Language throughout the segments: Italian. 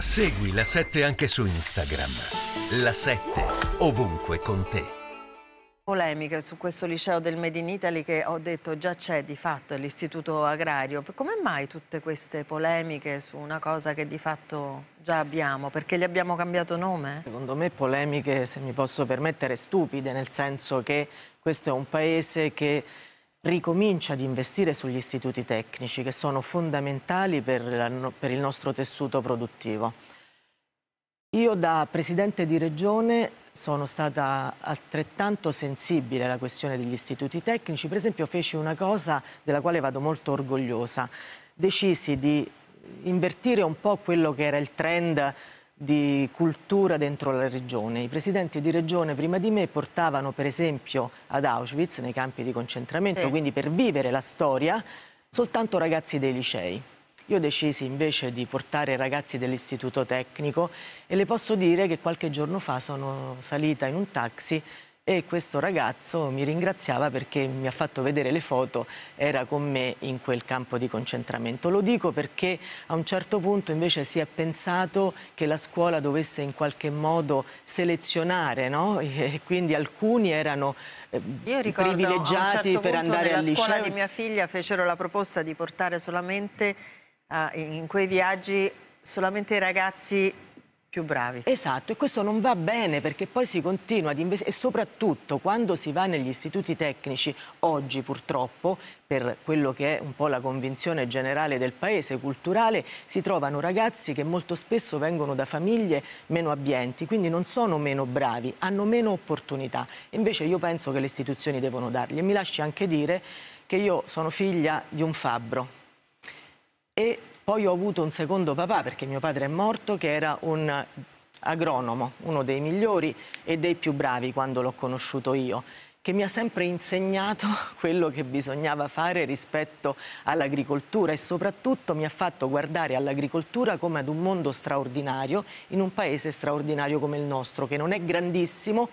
Segui la 7 anche su Instagram. La 7 ovunque con te. Polemiche su questo liceo del Made in Italy che ho detto già c'è di fatto, è l'istituto agrario. Come mai tutte queste polemiche su una cosa che di fatto già abbiamo? Perché gli abbiamo cambiato nome? Secondo me polemiche, se mi posso permettere, stupide, nel senso che questo è un paese che ricomincia ad investire sugli istituti tecnici che sono fondamentali per, la, per il nostro tessuto produttivo. Io da Presidente di Regione sono stata altrettanto sensibile alla questione degli istituti tecnici, per esempio feci una cosa della quale vado molto orgogliosa, decisi di invertire un po' quello che era il trend di cultura dentro la regione. I presidenti di regione prima di me portavano per esempio ad Auschwitz, nei campi di concentramento, sì. quindi per vivere la storia, soltanto ragazzi dei licei. Io decisi invece di portare ragazzi dell'istituto tecnico e le posso dire che qualche giorno fa sono salita in un taxi e questo ragazzo mi ringraziava perché mi ha fatto vedere le foto, era con me in quel campo di concentramento. Lo dico perché a un certo punto invece si è pensato che la scuola dovesse in qualche modo selezionare, no? E quindi alcuni erano eh, privilegiati certo per andare al liceo. Io ricordo scuola di mia figlia fecero la proposta di portare solamente uh, in quei viaggi solamente i ragazzi più bravi. Esatto, e questo non va bene perché poi si continua ad investire e soprattutto quando si va negli istituti tecnici, oggi purtroppo, per quello che è un po' la convinzione generale del paese culturale, si trovano ragazzi che molto spesso vengono da famiglie meno abbienti, quindi non sono meno bravi, hanno meno opportunità. Invece io penso che le istituzioni devono dargli e mi lasci anche dire che io sono figlia di un fabbro e poi ho avuto un secondo papà, perché mio padre è morto, che era un agronomo, uno dei migliori e dei più bravi quando l'ho conosciuto io che mi ha sempre insegnato quello che bisognava fare rispetto all'agricoltura e soprattutto mi ha fatto guardare all'agricoltura come ad un mondo straordinario in un paese straordinario come il nostro, che non è grandissimo,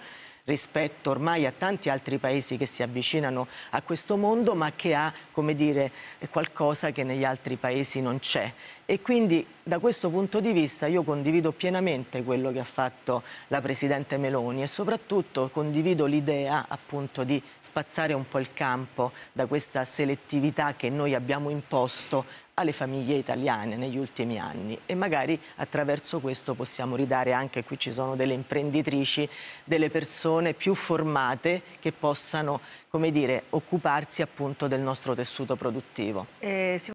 rispetto ormai a tanti altri paesi che si avvicinano a questo mondo ma che ha come dire, qualcosa che negli altri paesi non c'è e quindi da questo punto di vista io condivido pienamente quello che ha fatto la Presidente Meloni e soprattutto condivido l'idea appunto di spazzare un po' il campo da questa selettività che noi abbiamo imposto alle famiglie italiane negli ultimi anni e magari attraverso questo possiamo ridare anche qui ci sono delle imprenditrici, delle persone più formate che possano come dire, occuparsi appunto del nostro tessuto produttivo. Eh,